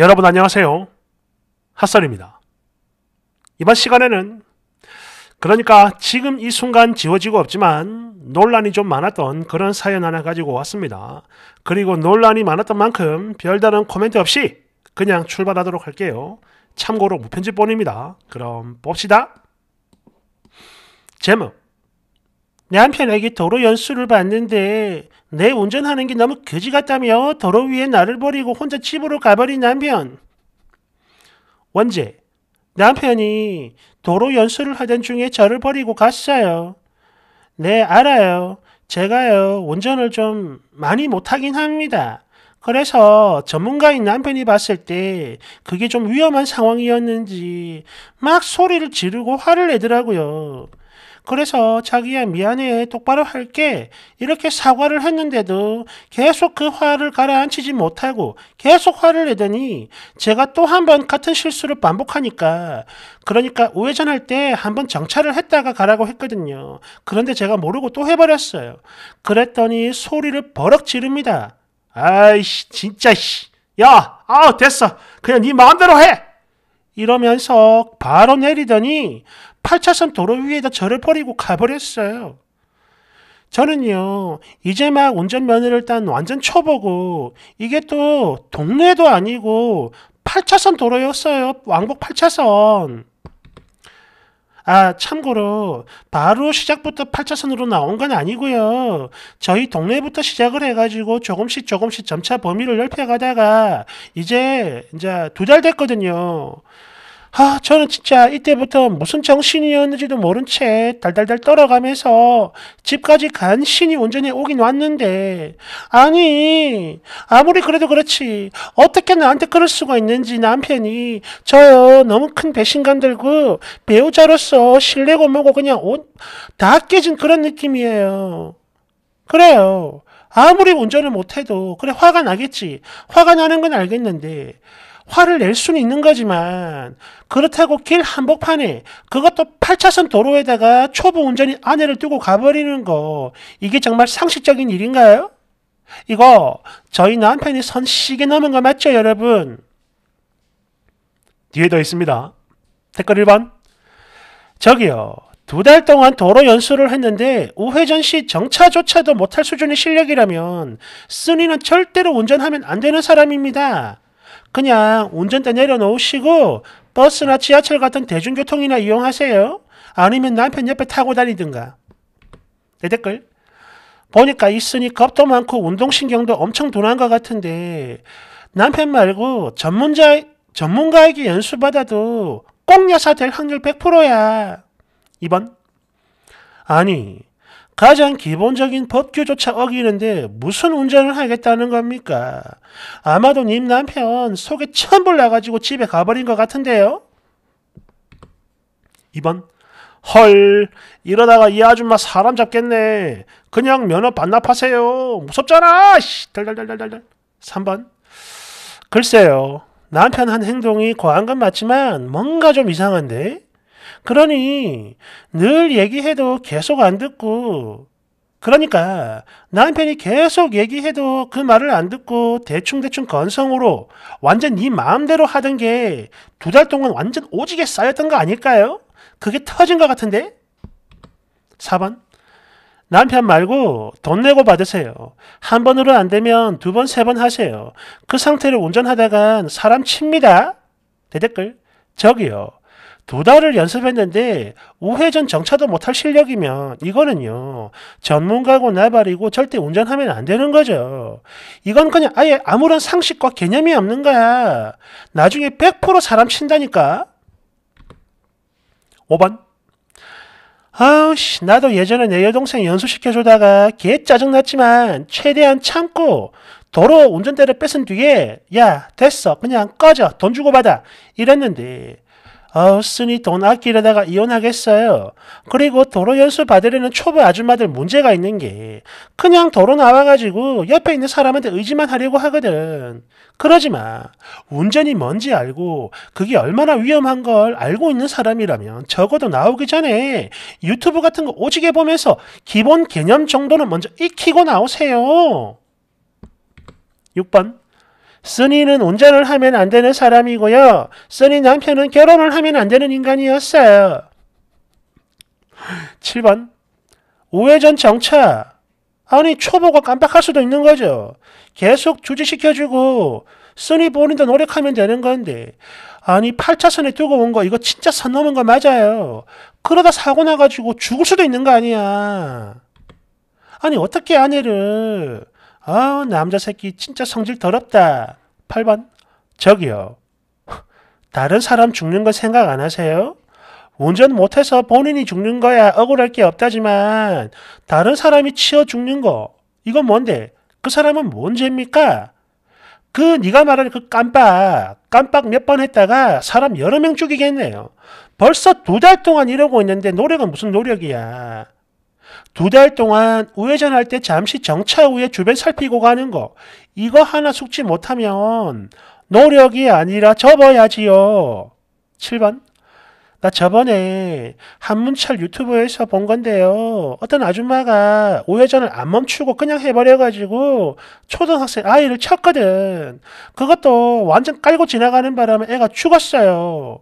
여러분 안녕하세요. 핫설입니다. 이번 시간에는 그러니까 지금 이 순간 지워지고 없지만 논란이 좀 많았던 그런 사연 하나 가지고 왔습니다. 그리고 논란이 많았던 만큼 별다른 코멘트 없이 그냥 출발하도록 할게요. 참고로 무편집본입니다. 그럼 봅시다. 제목 남편에게 도로 연수를 받는데 내 운전하는 게 너무 거지 같다며 도로 위에 나를 버리고 혼자 집으로 가버린 남편. 원제 남편이 도로 연수를 하던 중에 저를 버리고 갔어요. 네, 알아요. 제가요, 운전을 좀 많이 못하긴 합니다. 그래서 전문가인 남편이 봤을 때 그게 좀 위험한 상황이었는지 막 소리를 지르고 화를 내더라고요. 그래서 자기야 미안해 똑바로 할게 이렇게 사과를 했는데도 계속 그 화를 가라앉히지 못하고 계속 화를 내더니 제가 또 한 번 같은 실수를 반복하니까 그러니까 우회전할 때 한 번 정차를 했다가 가라고 했거든요. 그런데 제가 모르고 또 해버렸어요. 그랬더니 소리를 버럭 지릅니다. 아이씨 진짜 씨. 야, 아 됐어. 그냥 네 마음대로 해. 이러면서 바로 내리더니 8차선 도로 위에다 저를 버리고 가버렸어요. 저는요, 이제 막 운전면허를 딴 완전 초보고, 이게 또 동네도 아니고, 8차선 도로였어요. 왕복 8차선. 아, 참고로, 바로 시작부터 8차선으로 나온 건 아니고요. 저희 동네부터 시작을 해가지고 조금씩 조금씩 점차 범위를 넓혀가다가, 이제, 이제 두 달 됐거든요. 아, 저는 진짜 이때부터 무슨 정신이었는지도 모른 채 달달달 떨어가면서 집까지 간신히 운전해 오긴 왔는데, 아니, 아무리 그래도 그렇지, 어떻게 나한테 그럴 수가 있는지 남편이 저요, 너무 큰 배신감 들고 배우자로서 실뢰고 뭐고 그냥 옷, 다 깨진 그런 느낌이에요. 그래요. 아무리 운전을 못해도, 그래, 화가 나겠지. 화가 나는 건 알겠는데, 화를 낼 수는 있는 거지만 그렇다고 길 한복판에 그것도 8차선 도로에다가 초보 운전이 아내를 두고 가버리는 거 이게 정말 상식적인 일인가요? 이거 저희 남편이 선 시계 넘은 거 맞죠 여러분? 뒤에 더 있습니다. 댓글 1번 저기요 두 달 동안 도로 연수를 했는데 우회전 시 정차조차도 못할 수준의 실력이라면 쓰니는 절대로 운전하면 안 되는 사람입니다. 그냥 운전대 내려놓으시고 버스나 지하철 같은 대중교통이나 이용하세요. 아니면 남편 옆에 타고 다니든가. 내 댓글. 보니까 있으니 겁도 많고 운동신경도 엄청 둔한 것 같은데 남편 말고 전문자, 전문가에게 연수받아도 꼭 여사 될 확률 100%야. 2번. 아니, 가장 기본적인 법규조차 어기는데 무슨 운전을 하겠다는 겁니까? 아마도 님 남편 속에 천불 나가지고 집에 가버린 것 같은데요? 2번 헐 이러다가 이 아줌마 사람 잡겠네 그냥 면허 반납하세요 무섭잖아 씨 달달달달달 3번 글쎄요 남편 한 행동이 과한 건 맞지만 뭔가 좀 이상한데 그러니 늘 얘기해도 계속 안 듣고 그러니까 남편이 계속 얘기해도 그 말을 안 듣고 대충대충 건성으로 완전 네 마음대로 하던 게 두 달 동안 완전 오지게 쌓였던 거 아닐까요? 그게 터진 것 같은데? 4번 남편 말고 돈 내고 받으세요. 한 번으로 안 되면 두 번, 세 번 하세요. 그 상태를 운전하다간 사람 칩니다. 대댓글 저기요. 두 달을 연습했는데 우회전 정차도 못할 실력이면 이거는요. 전문가고 나발이고 절대 운전하면 안 되는 거죠. 이건 그냥 아예 아무런 상식과 개념이 없는 거야. 나중에 100% 사람 친다니까. 5번. 아우씨, 나도 예전에 내 여동생 연수시켜주다가 개 짜증났지만 최대한 참고 도로 운전대를 뺏은 뒤에 야, 됐어. 그냥 꺼져. 돈 주고 받아. 이랬는데 어쓰니 돈 아끼려다가 이혼하겠어요. 그리고 도로 연수 받으려는 초보 아줌마들 문제가 있는 게 그냥 도로 나와가지고 옆에 있는 사람한테 의지만 하려고 하거든. 그러지 마. 운전이 뭔지 알고 그게 얼마나 위험한 걸 알고 있는 사람이라면 적어도 나오기 전에 유튜브 같은 거 오지게 보면서 기본 개념 정도는 먼저 익히고 나오세요. 6번 쓰니는 운전을 하면 안 되는 사람이고요. 쓰니 남편은 결혼을 하면 안 되는 인간이었어요. 7번 우회전 정차 아니 초보가 깜빡할 수도 있는 거죠. 계속 주지시켜주고 쓰니 본인도 노력하면 되는 건데 아니 8차선에 두고 온 거 이거 진짜 선 넘은 거 맞아요. 그러다 사고 나가지고 죽을 수도 있는 거 아니야. 아니 어떻게 아내를 아 남자 새끼 진짜 성질 더럽다. 8번 저기요. 다른 사람 죽는 거 생각 안 하세요? 운전 못해서 본인이 죽는 거야 억울할 게 없다지만 다른 사람이 치어 죽는 거 이건 뭔데? 그 사람은 뭔 죄입니까? 그 네가 말하는 그 깜빡 깜빡 몇 번 했다가 사람 여러 명 죽이겠네요. 벌써 두 달 동안 이러고 있는데 노력은 무슨 노력이야. 두달 동안 우회전 할때 잠시 정차 후에 주변 살피고 가는 거. 이거 하나 숙지 못하면 노력이 아니라 접어야지요. 7번. 나 저번에 한문철 유튜브에서 본 건데요. 어떤 아줌마가 우회전을 안 멈추고 그냥 해버려가지고 초등학생 아이를 쳤거든. 그것도 완전 깔고 지나가는 바람에 애가 죽었어요.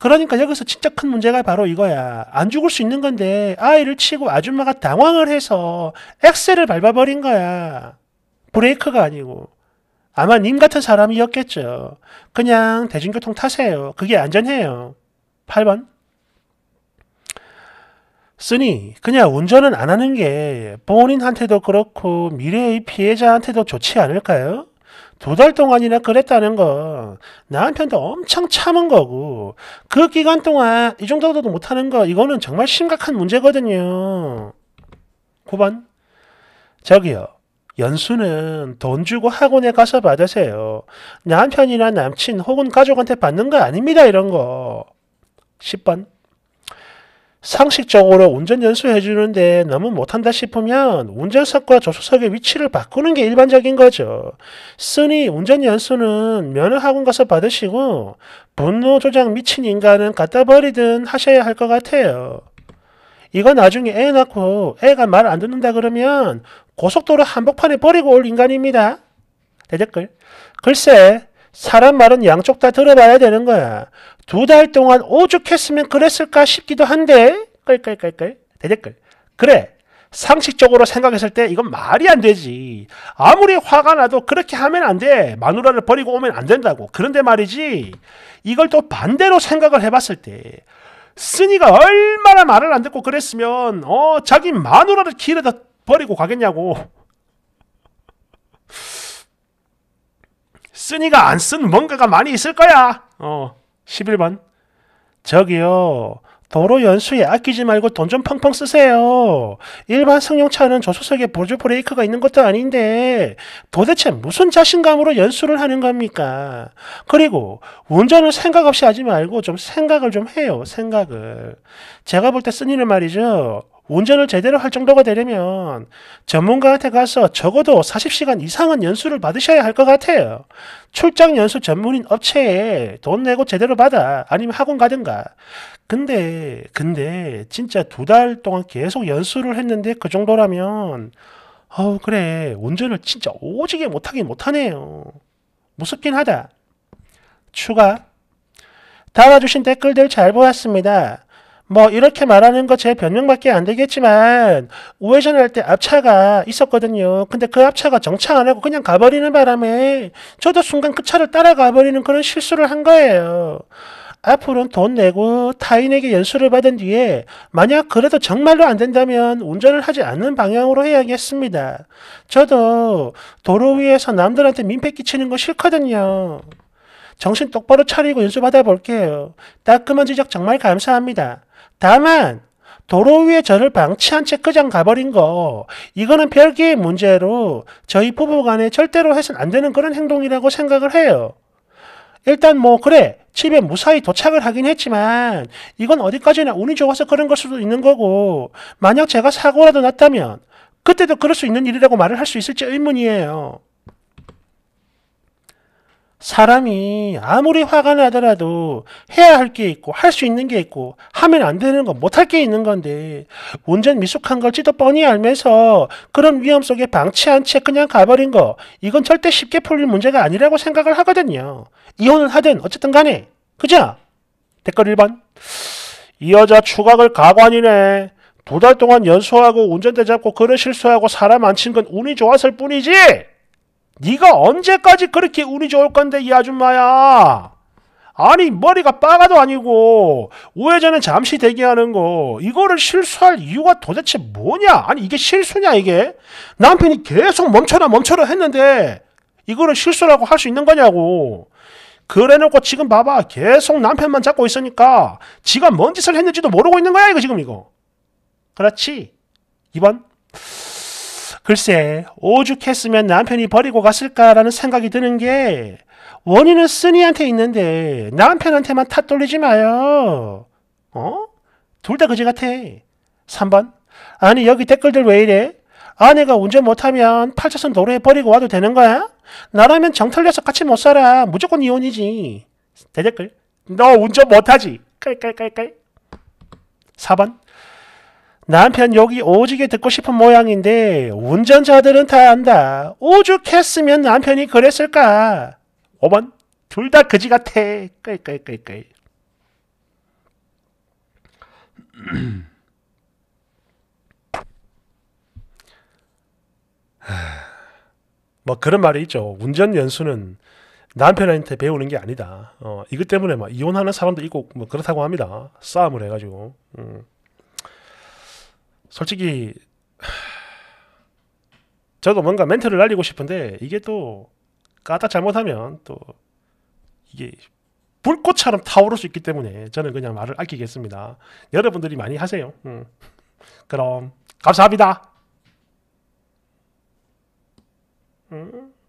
그러니까 여기서 진짜 큰 문제가 바로 이거야. 안 죽을 수 있는 건데 아이를 치고 아줌마가 당황을 해서 엑셀을 밟아버린 거야. 브레이크가 아니고. 아마 님 같은 사람이었겠죠. 그냥 대중교통 타세요. 그게 안전해요. 8번. 쓰니 그냥 운전은 안 하는 게 본인한테도 그렇고 미래의 피해자한테도 좋지 않을까요? 두달 동안이나 그랬다는 거 남편도 엄청 참은 거고 그 기간 동안 이 정도도 못하는 거 이거는 정말 심각한 문제거든요. 9번 저기요. 연수는 돈 주고 학원에 가서 받으세요. 남편이나 남친 혹은 가족한테 받는 거 아닙니다. 이런 거. 10번 상식적으로 운전 연수해주는데 너무 못한다 싶으면 운전석과 조수석의 위치를 바꾸는 게 일반적인 거죠. 쓰니 운전 연수는 면허학원 가서 받으시고 분노 조장 미친 인간은 갖다 버리든 하셔야 할 것 같아요. 이건 나중에 애 낳고 애가 말 안 듣는다 그러면 고속도로 한복판에 버리고 올 인간입니다. 대댓글. 글쎄 사람 말은 양쪽 다 들어봐야 되는 거야. 두 달 동안 오죽했으면 그랬을까 싶기도 한데 끌끌끌끌 대댓글 그래 상식적으로 생각했을 때 이건 말이 안 되지. 아무리 화가 나도 그렇게 하면 안 돼. 마누라를 버리고 오면 안 된다고. 그런데 말이지 이걸 또 반대로 생각을 해봤을 때 쓰니가 얼마나 말을 안 듣고 그랬으면 어 자기 마누라를 길에다 버리고 가겠냐고. 쓰니가 안 쓴 뭔가가 많이 있을 거야. 어, 11번. 저기요. 도로 연수에 아끼지 말고 돈 좀 펑펑 쓰세요. 일반 승용차는 조수석에 보조 브레이크가 있는 것도 아닌데 도대체 무슨 자신감으로 연수를 하는 겁니까? 그리고 운전을 생각 없이 하지 말고 좀 생각을 좀 해요. 생각을. 제가 볼때 쓰니는 말이죠. 운전을 제대로 할 정도가 되려면 전문가한테 가서 적어도 40시간 이상은 연수를 받으셔야 할 것 같아요. 출장 연수 전문인 업체에 돈 내고 제대로 받아. 아니면 학원 가든가. 근데, 근데, 진짜 두 달 동안 계속 연수를 했는데 그 정도라면, 어우, 그래. 운전을 진짜 오지게 못하긴 못하네요. 무섭긴 하다. 추가. 달아주신 댓글들 잘 보았습니다. 뭐 이렇게 말하는 거 제 변명밖에 안 되겠지만 우회전할때 앞차가 있었거든요. 근데 그 앞차가 정차 안 하고 그냥 가버리는 바람에 저도 순간 그 차를 따라가 버리는 그런 실수를 한 거예요. 앞으로는 돈 내고 타인에게 연수를 받은 뒤에 만약 그래도 정말로 안 된다면 운전을 하지 않는 방향으로 해야겠습니다. 저도 도로 위에서 남들한테 민폐 끼치는 거 싫거든요. 정신 똑바로 차리고 연수 받아볼게요. 따끔한 지적 정말 감사합니다. 다만 도로 위에 저를 방치한 채 그장 가버린 거 이거는 별개의 문제로 저희 부부간에 절대로 해선 안 되는 그런 행동이라고 생각을 해요. 일단 뭐 그래 집에 무사히 도착을 하긴 했지만 이건 어디까지나 운이 좋아서 그런 걸 수도 있는 거고 만약 제가 사고라도 났다면 그때도 그럴 수 있는 일이라고 말을 할 수 있을지 의문이에요. 사람이 아무리 화가 나더라도 해야 할 게 있고 할 수 있는 게 있고 하면 안 되는 건 못 할 게 있는 건데 운전 미숙한 걸지도 뻔히 알면서 그런 위험 속에 방치한 채 그냥 가버린 거 이건 절대 쉽게 풀릴 문제가 아니라고 생각을 하거든요. 이혼을 하든 어쨌든 간에 그죠? 댓글 1번 이 여자 추각을 가관이네. 두 달 동안 연수하고 운전대 잡고 그런 실수하고 사람 안 친 건 운이 좋았을 뿐이지 네가 언제까지 그렇게 운이 좋을 건데 이 아줌마야. 아니 머리가 빠가도 아니고 우회전에 잠시 대기하는 거 이거를 실수할 이유가 도대체 뭐냐? 아니 이게 실수냐 이게? 남편이 계속 멈춰라 멈춰라 했는데 이거를 실수라고 할 수 있는 거냐고. 그래놓고 지금 봐봐 계속 남편만 잡고 있으니까 지가 뭔 짓을 했는지도 모르고 있는 거야 이거 지금 이거. 그렇지? 이번 글쎄 오죽했으면 남편이 버리고 갔을까라는 생각이 드는 게 원인은 쓰니한테 있는데 남편한테만 탓 돌리지 마요. 어? 둘 다 그지 같아. 3번 아니 여기 댓글들 왜 이래? 아내가 운전 못하면 8차선 도로에 버리고 와도 되는 거야? 나라면 정 털려서 같이 못 살아. 무조건 이혼이지. 대댓글 너 운전 못하지? 깔깔깔깔 4번 남편 여기 오지게 듣고 싶은 모양인데 운전자들은 다 안다. 오죽했으면 남편이 그랬을까. 5번 둘 다 그지 같아. 끌끌끌끌. 뭐 그런 말이 있죠. 운전 연수는 남편한테 배우는 게 아니다. 어, 이것 때문에 막 이혼하는 사람도 있고 뭐 그렇다고 합니다. 싸움을 해가지고. 음. 솔직히 저도 뭔가 멘트를 날리고 싶은데 이게 또 까딱 잘못하면 또 이게 불꽃처럼 타오를 수 있기 때문에 저는 그냥 말을 아끼겠습니다. 여러분들이 많이 하세요. 음. 그럼 감사합니다. 음.